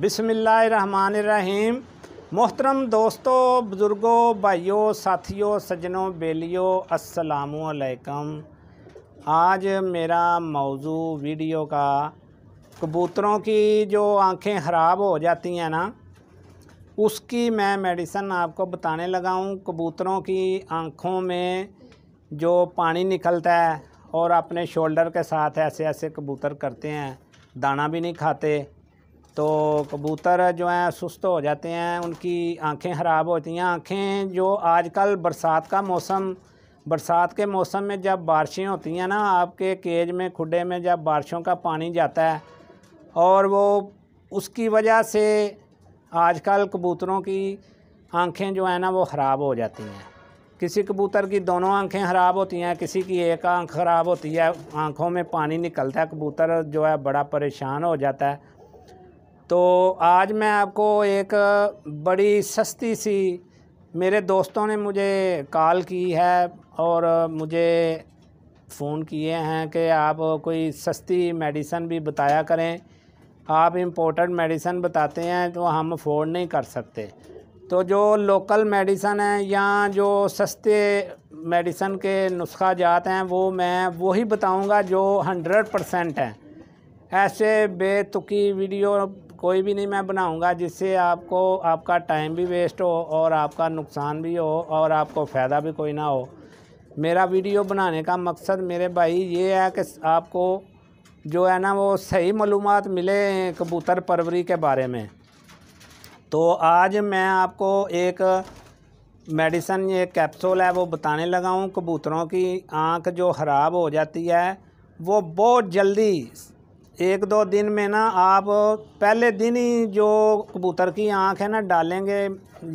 बिसमीम मोहतरम दोस्तों बुज़ुर्गों भाइयों साथियों सजनों बेलियों असलकम आज मेरा मौजू वीडियो का कबूतरों की जो आंखें ख़राब हो जाती हैं ना उसकी मैं मेडिसन आपको बताने लगा हूँ कबूतरों की आँखों में जो पानी निकलता है और अपने शोल्डर के साथ ऐसे ऐसे कबूतर करते हैं दाना भी नहीं खाते तो कबूतर जो हैं सुस्त हो जाते हैं उनकी आंखें ख़राब होती हैं आंखें जो आजकल बरसात का मौसम बरसात के मौसम में जब बारिशें होती हैं ना आपके केज में खुडे में जब बारिशों का पानी जाता है और वो उसकी वजह से आजकल कबूतरों की आंखें जो है ना वो ख़राब हो जाती हैं किसी कबूतर की दोनों आंखें ख़राब होती हैं किसी की एक आंख ख़राब होती है आंखों में पानी निकलता है कबूतर जो है बड़ा परेशान हो जाता है तो आज मैं आपको एक बड़ी सस्ती सी मेरे दोस्तों ने मुझे कॉल की है और मुझे फ़ोन किए हैं कि आप कोई सस्ती मेडिसन भी बताया करें आप इम्पोर्टेंट मेडिसन बताते हैं तो हम अफोर्ड नहीं कर सकते तो जो लोकल मेडिसन है या जो सस्ते मेडिसन के नुस्खा जात हैं वो मैं वही बताऊंगा जो हंड्रेड परसेंट हैं ऐसे बेतुकी वीडियो कोई भी नहीं मैं बनाऊंगा जिससे आपको आपका टाइम भी वेस्ट हो और आपका नुकसान भी हो और आपको फ़ायदा भी कोई ना हो मेरा वीडियो बनाने का मकसद मेरे भाई ये है कि आपको जो है ना वो सही मालूम मिले कबूतर परवरी के बारे में तो आज मैं आपको एक मेडिसन ये कैप्सूल है वो बताने लगा हूँ कबूतरों की आँख जो ख़राब हो जाती है वो बहुत जल्दी एक दो दिन में ना आप पहले दिन ही जो कबूतर की आँख है ना डालेंगे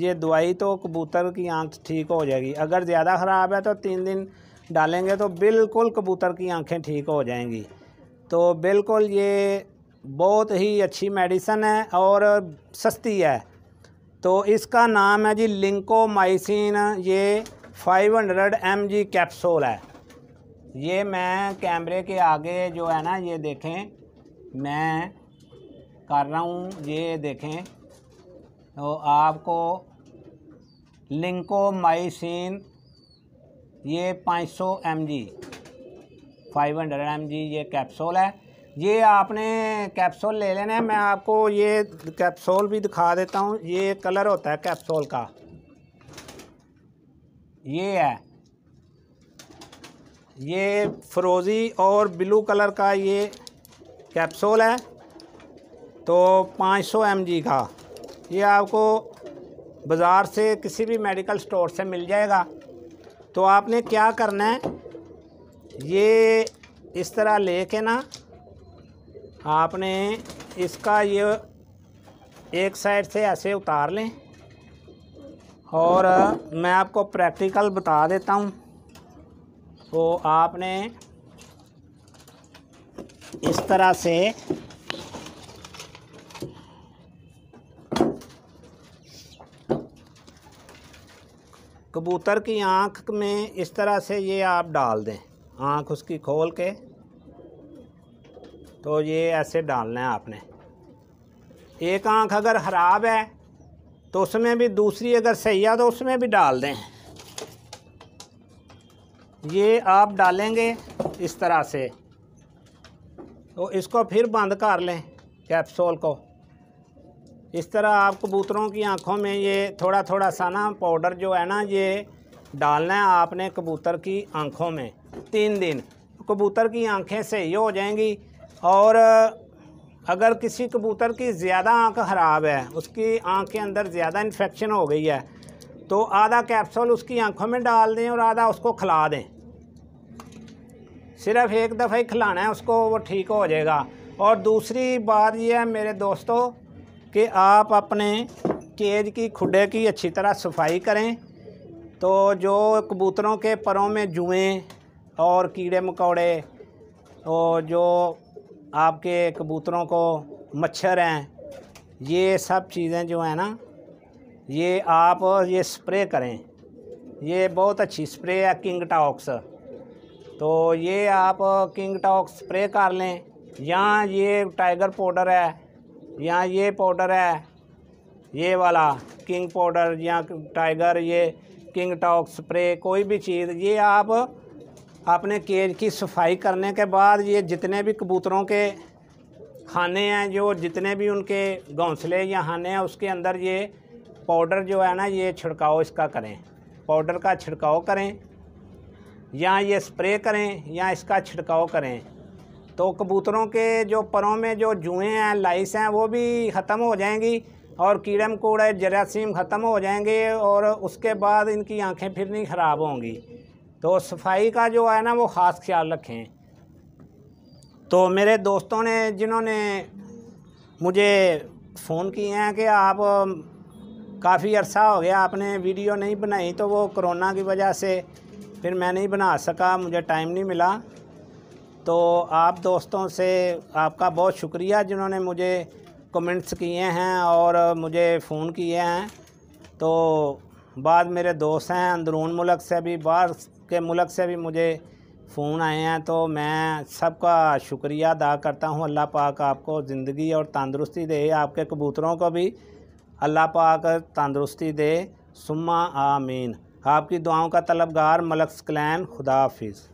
ये दवाई तो कबूतर की आँख ठीक हो जाएगी अगर ज़्यादा ख़राब है तो तीन दिन डालेंगे तो बिल्कुल कबूतर की आँखें ठीक हो जाएंगी तो बिल्कुल ये बहुत ही अच्छी मेडिसन है और सस्ती है तो इसका नाम है जी लिंकोमाइसिन ये 500 जी कैप्सूल है ये मैं कैमरे के आगे जो है ना ये देखें मैं कर रहा हूँ ये देखें तो आपको लिंको माइसिन ये 500 सौ M G five hundred M G ये कैप्सूल है ये आपने कैप्सूल ले लेना है मैं आपको ये कैप्सूल भी दिखा देता हूँ ये कलर होता है कैप्सूल का ये है ये फ्रोज़ी और ब्लू कलर का ये कैप्सूल है तो 500 सौ का ये आपको बाज़ार से किसी भी मेडिकल स्टोर से मिल जाएगा तो आपने क्या करना है ये इस तरह लेके ना आपने इसका ये एक साइड से ऐसे उतार लें और मैं आपको प्रैक्टिकल बता देता हूँ तो आपने इस तरह से कबूतर की आँख में इस तरह से ये आप डाल दें आँख उसकी खोल के तो ये ऐसे डालना है आपने एक आँख अगर ख़राब है तो उसमें भी दूसरी अगर सही है तो उसमें भी डाल दें ये आप डालेंगे इस तरह से तो इसको फिर बंद कर लें कैप्सूल को इस तरह आप कबूतरों की आंखों में ये थोड़ा थोड़ा सा ना पाउडर जो है ना ये डालना है आपने कबूतर की आंखों में तीन दिन कबूतर की आंखें सही हो जाएंगी और अगर किसी कबूतर की ज़्यादा आंख ख़राब है उसकी आंख के अंदर ज़्यादा इन्फेक्शन हो गई है तो आधा कैप्सूल उसकी आंखों में डाल दें और आधा उसको खिला दें सिर्फ एक दफ़ा ही खिलाना है उसको वो ठीक हो जाएगा और दूसरी बात यह है मेरे दोस्तों कि आप अपने केज की खुडे की अच्छी तरह सफाई करें तो जो कबूतरों के परों में जुएँ और कीड़े मकोड़े और जो आपके कबूतरों को मच्छर हैं ये सब चीज़ें जो हैं ना ये आप ये स्प्रे करें ये बहुत अच्छी स्प्रे है किंग टॉक्स तो ये आप किंग टॉक स्प्रे कर लें यहाँ ये टाइगर पाउडर है यहाँ ये पाउडर है ये वाला किंग पाउडर या टाइगर ये किंग टॉक स्प्रे कोई भी चीज़ ये आप अपने केज की सफाई करने के बाद ये जितने भी कबूतरों के खाने हैं जो जितने भी उनके घोंसले या खाने हैं उसके अंदर ये पाउडर जो है ना ये छिड़काव इसका करें पाउडर का छिड़काव करें या ये स्प्रे करें या इसका छिड़काव करें तो कबूतरों के जो परों में जो जुएँ हैं लाइस हैं वो भी ख़त्म हो जाएंगी और कीड़े मकोड़े जरासीम ख़त्म हो जाएंगे और उसके बाद इनकी आंखें फिर नहीं ख़राब होंगी तो सफाई का जो है ना वो ख़ास ख्याल रखें तो मेरे दोस्तों ने जिन्होंने मुझे फ़ोन किए हैं कि आप काफ़ी अरसा हो गया आपने वीडियो नहीं बनाई तो वो कोरोना की वजह से फिर मैं नहीं बना सका मुझे टाइम नहीं मिला तो आप दोस्तों से आपका बहुत शुक्रिया जिन्होंने मुझे कमेंट्स किए हैं और मुझे फ़ोन किए हैं तो बाद मेरे दोस्त हैं अंदरून मुलक से भी बाहर के मुलक से भी मुझे फ़ोन आए हैं तो मैं सबका शुक्रिया अदा करता हूँ अल्लाह पाक आपको ज़िंदगी और तंदरुस्ती दे आपके कबूतरों को भी अल्लाह पाक तंदरुस्ती दे सुम्मा आमीन आपकी दुआओं का तलबगार मलक्स क्लैन खुदा हाफिज़